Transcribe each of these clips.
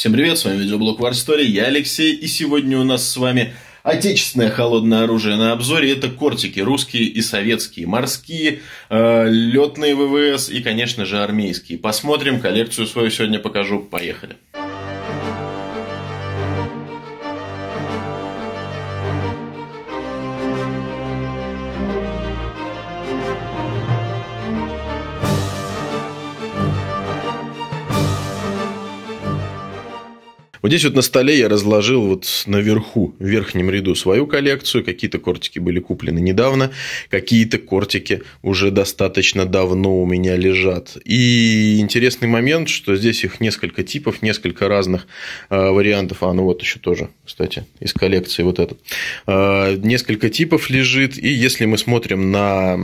Всем привет, с вами видеоблог War Story. я Алексей, и сегодня у нас с вами отечественное холодное оружие на обзоре. Это кортики русские и советские, морские, э, летные ВВС и, конечно же, армейские. Посмотрим, коллекцию свою сегодня покажу, поехали. Поехали. Вот здесь вот на столе я разложил вот наверху, в верхнем ряду свою коллекцию. Какие-то кортики были куплены недавно, какие-то кортики уже достаточно давно у меня лежат. И интересный момент, что здесь их несколько типов, несколько разных э, вариантов. А, ну вот еще тоже, кстати, из коллекции вот этот. Э, несколько типов лежит. И если мы смотрим на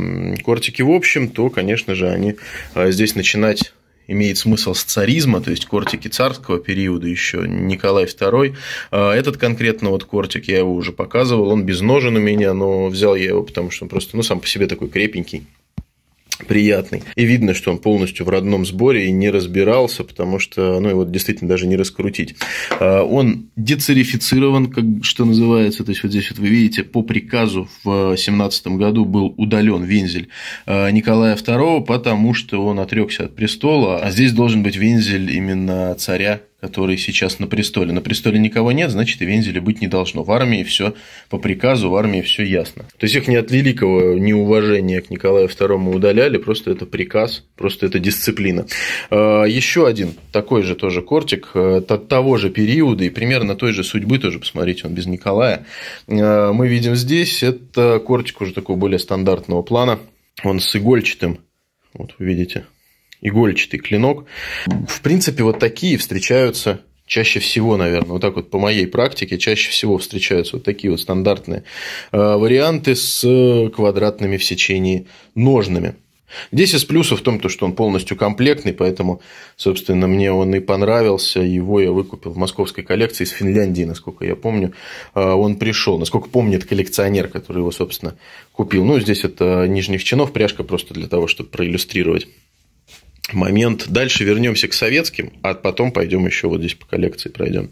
кортики в общем, то, конечно же, они э, здесь начинать имеет смысл с царизма, то есть кортики царского периода еще, Николай II. А этот конкретно вот кортик, я его уже показывал, он без ножен у меня, но взял я его, потому что он просто ну, сам по себе такой крепенький приятный. И видно, что он полностью в родном сборе и не разбирался, потому что ну, его действительно даже не раскрутить. А, он децерифицирован, как, что называется, то есть вот здесь вот вы видите, по приказу в 17 году был удален вензель а, Николая II, потому что он отрекся от престола, а здесь должен быть вензель именно царя который сейчас на престоле. На престоле никого нет, значит, и Вензеля быть не должно. В армии все по приказу, в армии все ясно. То есть их не от великого неуважения к Николаю II удаляли, просто это приказ, просто это дисциплина. А, Еще один такой же тоже кортик от э, того же периода и примерно той же судьбы тоже, посмотрите, он без Николая. А, мы видим здесь, это кортик уже такого более стандартного плана. Он с игольчатым, вот вы видите, игольчатый клинок. В принципе, вот такие встречаются чаще всего, наверное, вот так вот по моей практике, чаще всего встречаются вот такие вот стандартные э, варианты с э, квадратными в сечении ножными. Здесь из плюсов в том, то, что он полностью комплектный, поэтому, собственно, мне он и понравился. Его я выкупил в московской коллекции из Финляндии, насколько я помню. Э, он пришел, насколько помнит коллекционер, который его, собственно, купил. Ну, здесь это Нижних чинов пряжка просто для того, чтобы проиллюстрировать момент. Дальше вернемся к советским, а потом пойдем еще вот здесь по коллекции пройдем.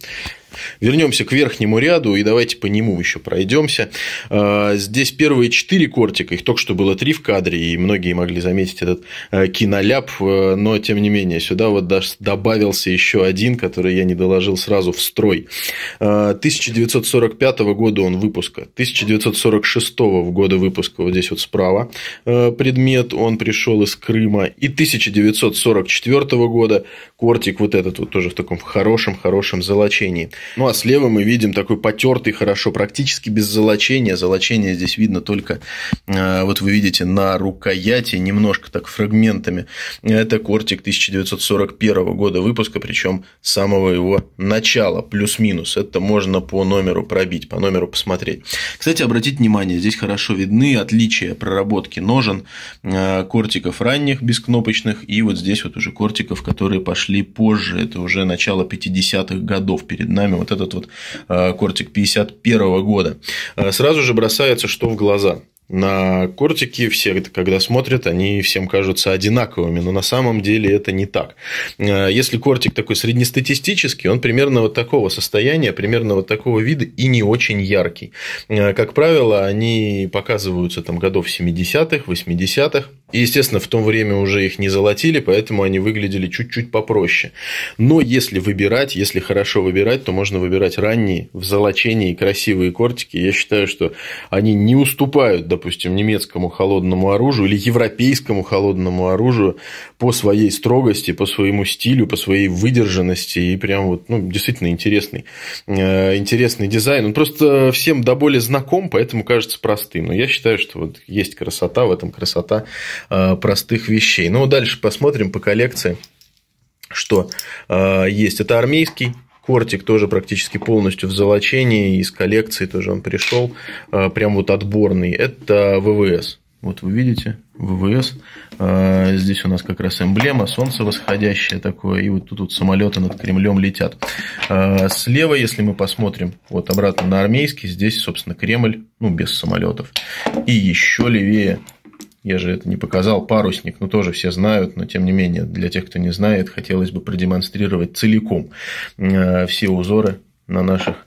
Вернемся к верхнему ряду и давайте по нему еще пройдемся. А, здесь первые четыре кортика, их только что было три в кадре, и многие могли заметить этот э, киноляп, э, но тем не менее сюда вот даже добавился еще один, который я не доложил сразу в строй. 1945 а, года он выпуска, 1946 года выпуска, вот здесь вот справа э, предмет, он пришел из Крыма, и 1944 года кортик вот этот вот тоже в таком хорошем-хорошем золочении. Ну, а слева мы видим такой потертый, хорошо, практически без золочения. Золочение здесь видно только, э, вот вы видите, на рукояти, немножко так фрагментами. Это кортик 1941 года выпуска, причем самого его начала, плюс-минус. Это можно по номеру пробить, по номеру посмотреть. Кстати, обратите внимание, здесь хорошо видны отличия проработки ножен, э, кортиков ранних, без кнопочных и вот здесь вот уже кортиков, которые пошли позже. Это уже начало 50-х годов перед нами именно вот этот вот э, кортик 51 года, э, сразу же бросается что в глаза – на кортики все, когда смотрят, они всем кажутся одинаковыми, но на самом деле это не так. Э, если кортик такой среднестатистический, он примерно вот такого состояния, примерно вот такого вида и не очень яркий. Э, как правило, они показываются там годов 70-х, 80-х, и, естественно, в то время уже их не золотили, поэтому они выглядели чуть-чуть попроще. Но если выбирать, если хорошо выбирать, то можно выбирать ранние, в золочении красивые кортики. Я считаю, что они не уступают до допустим, немецкому холодному оружию или европейскому холодному оружию по своей строгости, по своему стилю, по своей выдержанности. И прям вот, ну, действительно интересный, э, интересный дизайн. Он просто всем до боли знаком, поэтому кажется простым. Но я считаю, что вот есть красота, в этом красота э, простых вещей. Ну, дальше посмотрим по коллекции, что э, есть. Это армейский Кортик тоже практически полностью в золочении, из коллекции тоже он пришел, э, прям вот отборный. Это ВВС. Вот вы видите, ВВС. Э, здесь у нас как раз эмблема, солнце восходящее такое, и вот тут вот самолеты над Кремлем летят. Э, слева, если мы посмотрим вот обратно на армейский, здесь, собственно, Кремль, ну, без самолетов. И еще левее я же это не показал, парусник, ну тоже все знают, но тем не менее, для тех, кто не знает, хотелось бы продемонстрировать целиком э, все узоры на наших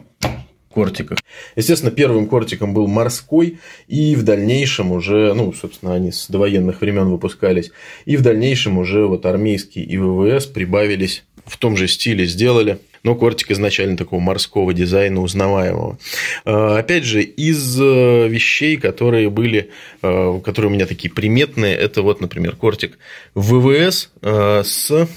кортиках. Естественно, первым кортиком был морской, и в дальнейшем уже, ну, собственно, они с довоенных времен выпускались, и в дальнейшем уже вот армейский и ВВС прибавились в том же стиле, сделали но ну, кортик изначально такого морского дизайна узнаваемого. Э, опять же, из э, вещей, которые были, э, которые у меня такие приметные, это вот, например, кортик ВВС с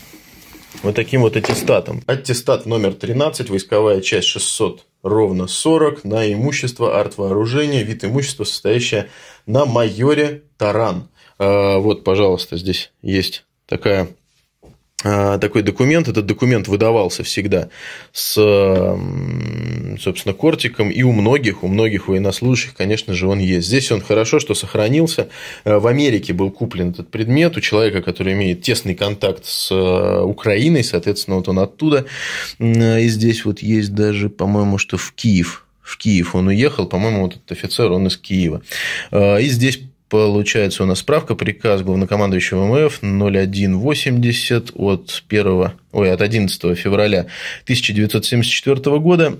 вот таким вот аттестатом. Аттестат номер 13, войсковая часть 600 ровно 40 на имущество артвооружения, вид имущества, состоящее на майоре Таран. Вот, пожалуйста, здесь есть такая а, такой документ. Этот документ выдавался всегда с, собственно, кортиком. И у многих, у многих военнослужащих, конечно же, он есть. Здесь он хорошо, что сохранился. А, в Америке был куплен этот предмет у человека, который имеет тесный контакт с а, Украиной. Соответственно, вот он оттуда. И здесь вот есть даже, по-моему, что в Киев в Киев он уехал, по-моему, вот этот офицер, он из Киева. И здесь Получается у нас справка, приказ главнокомандующего МФ 0180 от 1, ой, от 11 февраля 1974 года.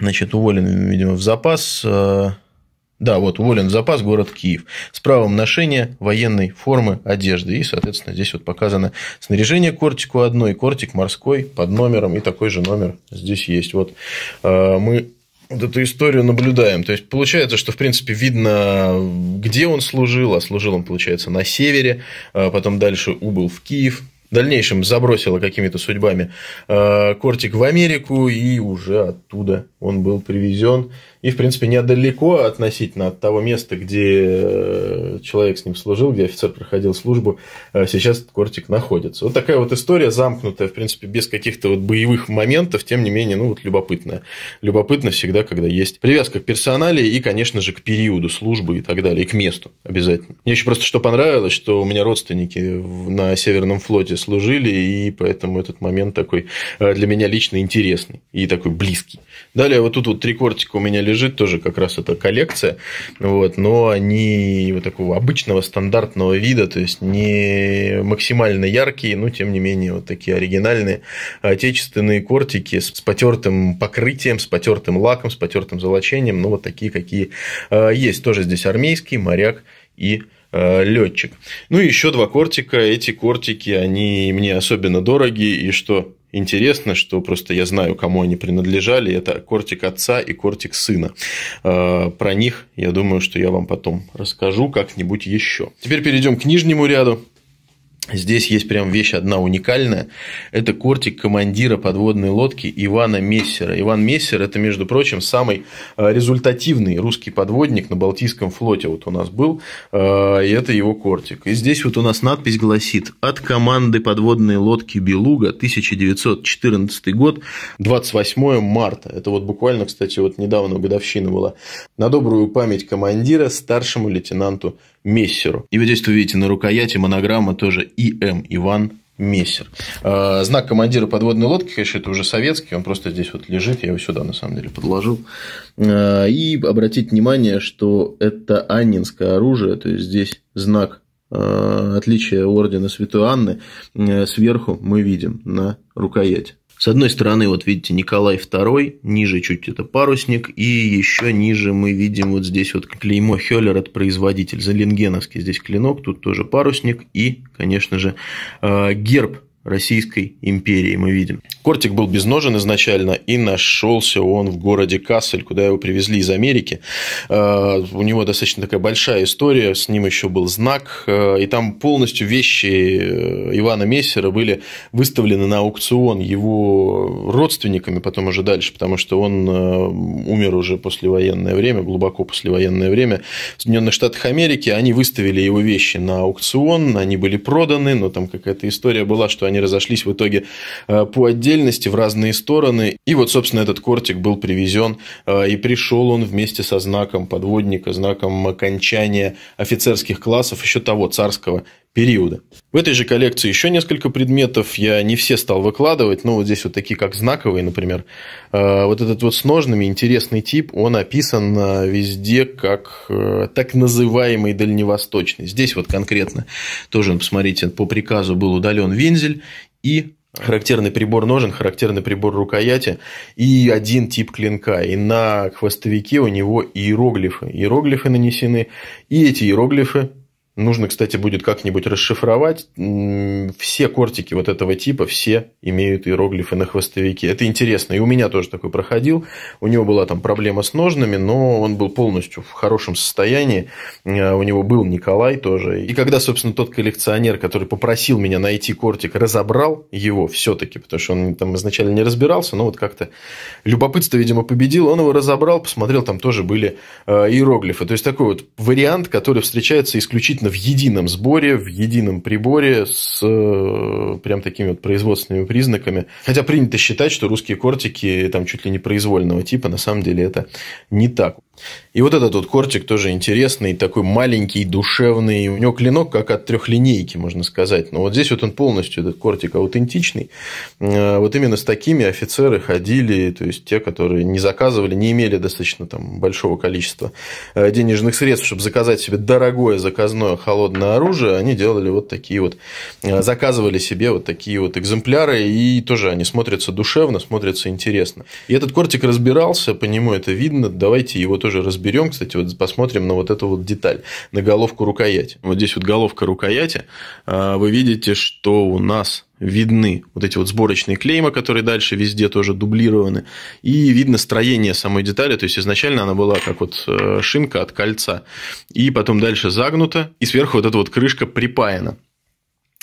Значит, уволен, видимо, в запас. Э, да, вот, уволен в запас город Киев. С правом ношения военной формы одежды. И, соответственно, здесь вот показано снаряжение кортику одной, кортик морской под номером, и такой же номер здесь есть. Вот э, мы вот эту историю наблюдаем. То есть получается, что в принципе видно, где он служил, а служил он, получается, на севере, а потом дальше убыл в Киев, в дальнейшем забросило какими-то судьбами а, Кортик в Америку, и уже оттуда он был привезен и, в принципе, недалеко относительно от того места, где э, человек с ним служил, где офицер проходил службу, э, сейчас этот кортик находится. Вот такая вот история, замкнутая, в принципе, без каких-то вот боевых моментов, тем не менее, ну, вот любопытная. Любопытно всегда, когда есть привязка к персонале и, конечно же, к периоду службы и так далее, и к месту обязательно. Мне еще просто что понравилось, что у меня родственники на Северном флоте служили, и поэтому этот момент такой э, для меня лично интересный и такой близкий. Далее вот тут вот три кортика у меня лежит лежит тоже как раз эта коллекция, вот, но они вот такого обычного стандартного вида, то есть не максимально яркие, но тем не менее вот такие оригинальные отечественные кортики с потертым покрытием, с потертым лаком, с потертым золочением, ну вот такие какие э, есть. Тоже здесь армейский, моряк и э, летчик. Ну и еще два кортика. Эти кортики, они мне особенно дороги. И что интересно, что просто я знаю, кому они принадлежали. Это кортик отца и кортик сына. А, про них, я думаю, что я вам потом расскажу как-нибудь еще. Теперь перейдем к нижнему ряду. Здесь есть прям вещь одна уникальная. Это кортик командира подводной лодки Ивана Мессера. Иван Мессер – это, между прочим, самый э, результативный русский подводник на Балтийском флоте. Вот у нас был, э, и это его кортик. И здесь вот у нас надпись гласит «От команды подводной лодки «Белуга» 1914 год, 28 марта». Это вот буквально, кстати, вот недавно годовщина была. На добрую память командира старшему лейтенанту Мессеру. И вот здесь вы видите на рукояти монограмма тоже И.М. Иван Мессер. А, знак командира подводной лодки, конечно, это уже советский, он просто здесь вот лежит, я его сюда на самом деле подложил. А, и обратите внимание, что это аннинское оружие, то есть здесь знак а, отличия ордена Святой Анны сверху мы видим на рукоять. С одной стороны, вот видите, Николай II, ниже чуть это парусник, и еще ниже мы видим вот здесь вот клеймо Хеллер от производитель, Залингеновский здесь клинок, тут тоже парусник и, конечно же, э, герб Российской империи мы видим. Кортик был безножен изначально, и нашелся он в городе Кассель, куда его привезли из Америки. Э, у него достаточно такая большая история, с ним еще был знак, э, и там полностью вещи э, Ивана Мессера были выставлены на аукцион его родственниками потом уже дальше, потому что он умер уже послевоенное время, глубоко послевоенное время. В Соединенных Штатах Америки они выставили его вещи на аукцион, они были проданы, но там какая-то история была, что они разошлись в итоге по отдельности отдельности, в разные стороны. И вот, собственно, этот кортик был привезен, э, и пришел он вместе со знаком подводника, знаком окончания офицерских классов еще того царского периода. В этой же коллекции еще несколько предметов, я не все стал выкладывать, но вот здесь вот такие как знаковые, например. Э, вот этот вот с ножными интересный тип, он описан э, везде как так называемый дальневосточный. Здесь вот конкретно тоже, посмотрите, по приказу был удален вензель и характерный прибор ножен, характерный прибор рукояти и один тип клинка. И на хвостовике у него иероглифы. Иероглифы нанесены, и эти иероглифы Нужно, кстати, будет как-нибудь расшифровать. Все кортики вот этого типа, все имеют иероглифы на хвостовике. Это интересно. И у меня тоже такой проходил. У него была там проблема с ножными, но он был полностью в хорошем состоянии. Э, у него был Николай тоже. И когда, собственно, тот коллекционер, который попросил меня найти кортик, разобрал его все-таки, потому что он там изначально не разбирался, но вот как-то любопытство, видимо, победило. Он его разобрал, посмотрел, там тоже были э, иероглифы. То есть, такой вот вариант, который встречается исключительно собственно, в едином сборе, в едином приборе с э, прям такими вот производственными признаками. Хотя принято считать, что русские кортики там чуть ли не произвольного типа, на самом деле это не так. И вот этот вот кортик тоже интересный, такой маленький, душевный. У него клинок как от трех линейки, можно сказать. Но вот здесь вот он полностью, этот кортик, аутентичный. Э, вот именно с такими офицеры ходили, то есть те, которые не заказывали, не имели достаточно там большого количества э, денежных средств, чтобы заказать себе дорогое заказное холодное оружие, они делали вот такие вот, э, заказывали себе вот такие вот экземпляры, и тоже они смотрятся душевно, смотрятся интересно. И этот кортик разбирался, по нему это видно, давайте его тоже тоже разберем. Кстати, вот посмотрим на вот эту вот деталь, на головку рукояти. Вот здесь вот головка рукояти. А, вы видите, что у нас видны вот эти вот сборочные клейма, которые дальше везде тоже дублированы, и видно строение самой детали, то есть изначально она была как вот э, шинка от кольца, и потом дальше загнута, и сверху вот эта вот крышка припаяна.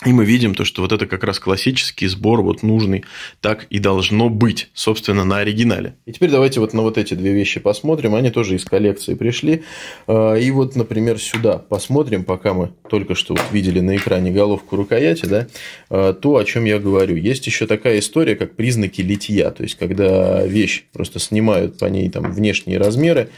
И мы видим то, что вот это как раз классический сбор, вот нужный, так и должно быть, собственно, на оригинале. И теперь давайте вот на вот эти две вещи посмотрим, они тоже из коллекции пришли. А, и вот, например, сюда посмотрим, пока мы только что вот видели на экране головку рукояти, да, а, то, о чем я говорю. Есть еще такая история, как признаки литья, то есть, когда вещь просто снимают по ней там внешние размеры,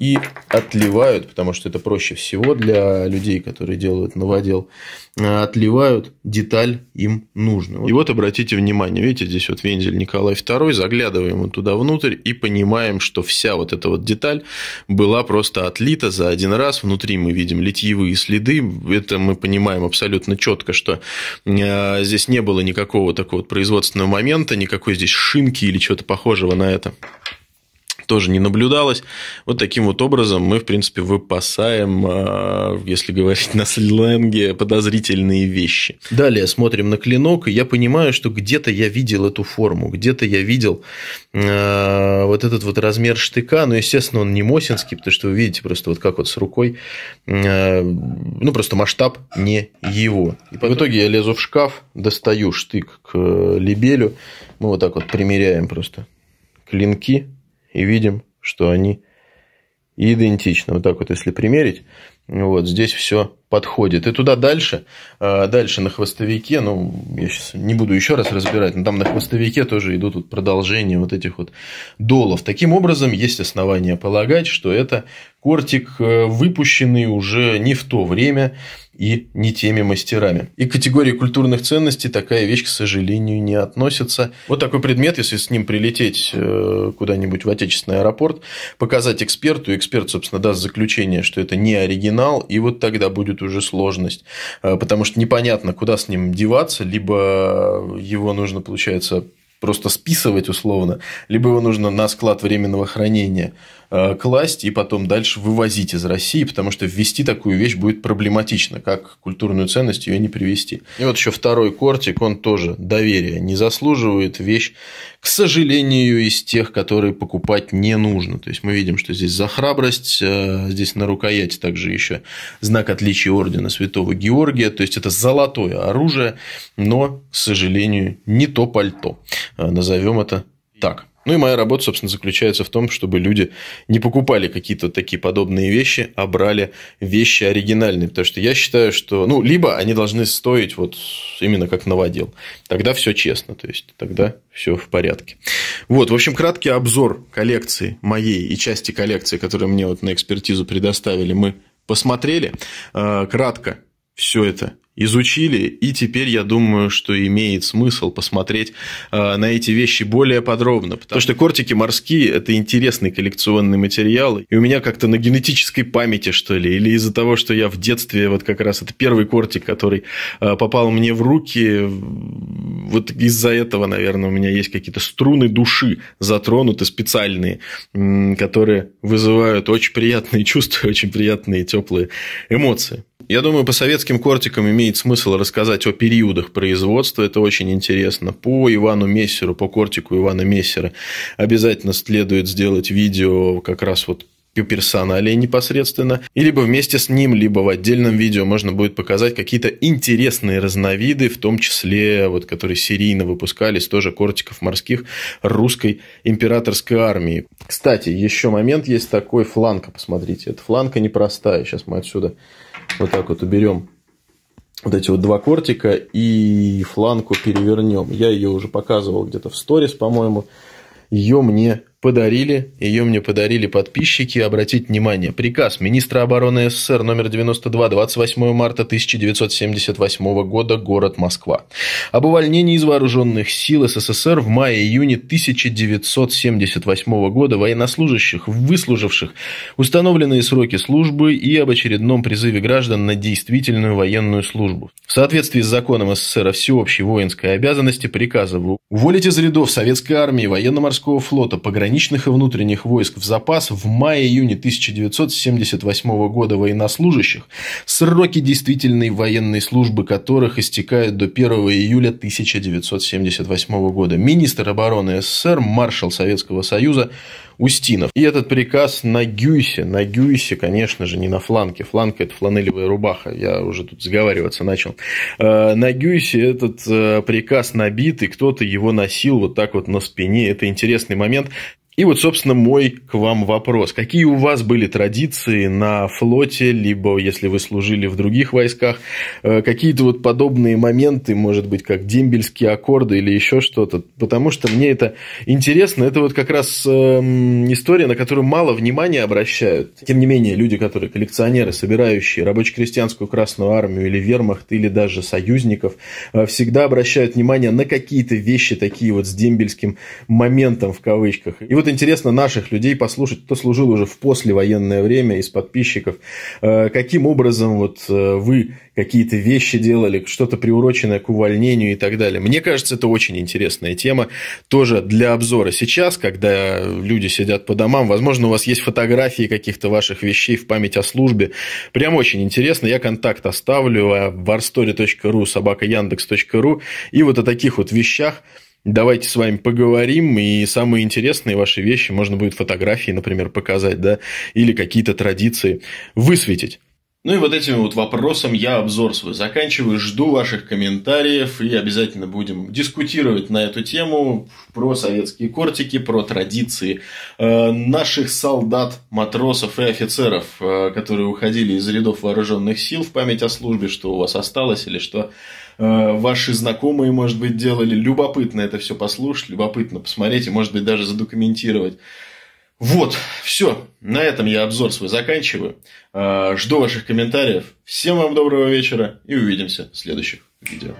и отливают, потому что это проще всего для людей, которые делают новодел, э, отливают деталь им нужную. И вот обратите внимание, видите, здесь вот вензель Николай II, заглядываем туда внутрь и понимаем, что вся вот эта вот деталь была просто отлита за один раз, внутри мы видим литьевые следы, это мы понимаем абсолютно четко, что э, здесь не было никакого такого вот производственного момента, никакой здесь шинки или чего-то похожего на это тоже не наблюдалось. Вот таким вот образом мы, в принципе, выпасаем, а, если говорить на сленге, подозрительные вещи. Далее смотрим на клинок, и я понимаю, что где-то я видел эту форму, где-то я видел а, вот этот вот размер штыка, но, естественно, он не мосинский, потому что вы видите просто вот как вот с рукой, а, ну, просто масштаб не его. И потом... в итоге я лезу в шкаф, достаю штык к лебелю, мы вот так вот примеряем просто клинки, и видим, что они идентичны. Вот так вот, если примерить, вот здесь все подходит. И туда дальше, э, дальше на хвостовике, ну, я сейчас не буду еще раз разбирать, но там на хвостовике тоже идут вот продолжения вот этих вот долов. Таким образом, есть основания полагать, что это кортик, э, выпущенный уже не в то время и не теми мастерами. И к категории культурных ценностей такая вещь, к сожалению, не относится. Вот такой предмет, если с ним прилететь э, куда-нибудь в отечественный аэропорт, показать эксперту, эксперт, собственно, даст заключение, что это не оригинал, финал, и вот тогда будет уже сложность, э, потому что непонятно, куда с ним деваться, либо его нужно, получается, просто списывать условно, либо его нужно на склад временного хранения – Э, класть и потом дальше вывозить из России, потому что ввести такую вещь будет проблематично, как культурную ценность ее не привести. И вот еще второй кортик, он тоже доверие не заслуживает, вещь, к сожалению, из тех, которые покупать не нужно. То есть мы видим, что здесь за храбрость, э, здесь на рукояти также еще знак отличия ордена Святого Георгия, то есть это золотое оружие, но, к сожалению, не то пальто. Э, Назовем это так. Ну и моя работа, собственно, заключается в том, чтобы люди не покупали какие-то такие подобные вещи, а брали вещи оригинальные. Потому что я считаю, что, ну, либо они должны стоить вот именно как новодел. Тогда все честно, то есть тогда все в порядке. Вот, в общем, краткий обзор коллекции моей и части коллекции, которую мне вот на экспертизу предоставили, мы посмотрели. Э, кратко все это изучили, и теперь я думаю, что имеет смысл посмотреть э, на эти вещи более подробно, потому что кортики морские – это интересный коллекционный материал, и у меня как-то на генетической памяти, что ли, или из-за того, что я в детстве, вот как раз это первый кортик, который э, попал мне в руки, вот из-за этого, наверное, у меня есть какие-то струны души затронуты специальные, которые вызывают очень приятные чувства, очень приятные теплые эмоции. Я думаю, по советским кортикам имеет смысл рассказать о периодах производства. Это очень интересно. По Ивану Мессеру, по кортику Ивана Мессера обязательно следует сделать видео как раз вот персонале непосредственно, и либо вместе с ним, либо в отдельном видео можно будет показать какие-то интересные разновиды, в том числе, вот, которые серийно выпускались, тоже кортиков морских русской императорской армии. Кстати, еще момент есть такой фланка, посмотрите, это фланка непростая, сейчас мы отсюда вот так вот уберем вот эти вот два кортика и фланку перевернем. Я ее уже показывал где-то в сторис, по-моему. Ее мне Подарили, ее мне подарили подписчики, обратить внимание, приказ министра обороны СССР номер 92, 28 марта 1978 года, город Москва, об увольнении из вооруженных сил СССР в мае-июне 1978 года военнослужащих, выслуживших установленные сроки службы и об очередном призыве граждан на действительную военную службу. В соответствии с законом СССР о всеобщей воинской обязанности приказываю уволить из рядов Советской армии, военно-морского флота, пограничных пограничных и внутренних войск в запас в мае-июне 1978 года военнослужащих, сроки действительной военной службы которых истекают до 1 июля 1978 года. Министр обороны СССР, маршал Советского Союза Устинов. И этот приказ на Гюйсе, на Гюйсе, конечно же, не на фланке. Фланка – это фланелевая рубаха, я уже тут заговариваться начал. Э, на Гюйсе этот э, приказ набит, и кто-то его носил вот так вот на спине. Это интересный момент. И вот, собственно, мой к вам вопрос. Какие у вас были традиции на флоте, либо если вы служили в других войсках, э, какие-то вот подобные моменты, может быть, как дембельские аккорды или еще что-то? Потому что мне это интересно. Это вот как раз эм, история, на которую мало внимания обращают. Тем не менее, люди, которые коллекционеры, собирающие рабоче-крестьянскую Красную Армию или Вермахт, или даже союзников, э, всегда обращают внимание на какие-то вещи такие вот с дембельским моментом в кавычках. И вот интересно наших людей послушать, кто служил уже в послевоенное время из подписчиков. Э, каким образом вот э, вы какие-то вещи делали, что-то приуроченное к увольнению и так далее. Мне кажется, это очень интересная тема тоже для обзора. Сейчас, когда люди сидят по домам, возможно, у вас есть фотографии каких-то ваших вещей в память о службе. Прям очень интересно. Я контакт оставлю а в собака.яндекс.ру. и вот о таких вот вещах, давайте с вами поговорим, и самые интересные ваши вещи можно будет фотографии, например, показать, да, или какие-то традиции высветить. Ну и вот этим вот вопросом я обзор свой заканчиваю. Жду ваших комментариев и обязательно будем дискутировать на эту тему про советские кортики, про традиции э, наших солдат, матросов и офицеров, э, которые уходили из рядов вооруженных сил в память о службе, что у вас осталось или что э, ваши знакомые, может быть, делали. Любопытно это все послушать, любопытно посмотреть и, может быть, даже задокументировать. Вот, все. На этом я обзор свой заканчиваю. А, жду ваших комментариев. Всем вам доброго вечера и увидимся в следующих видео.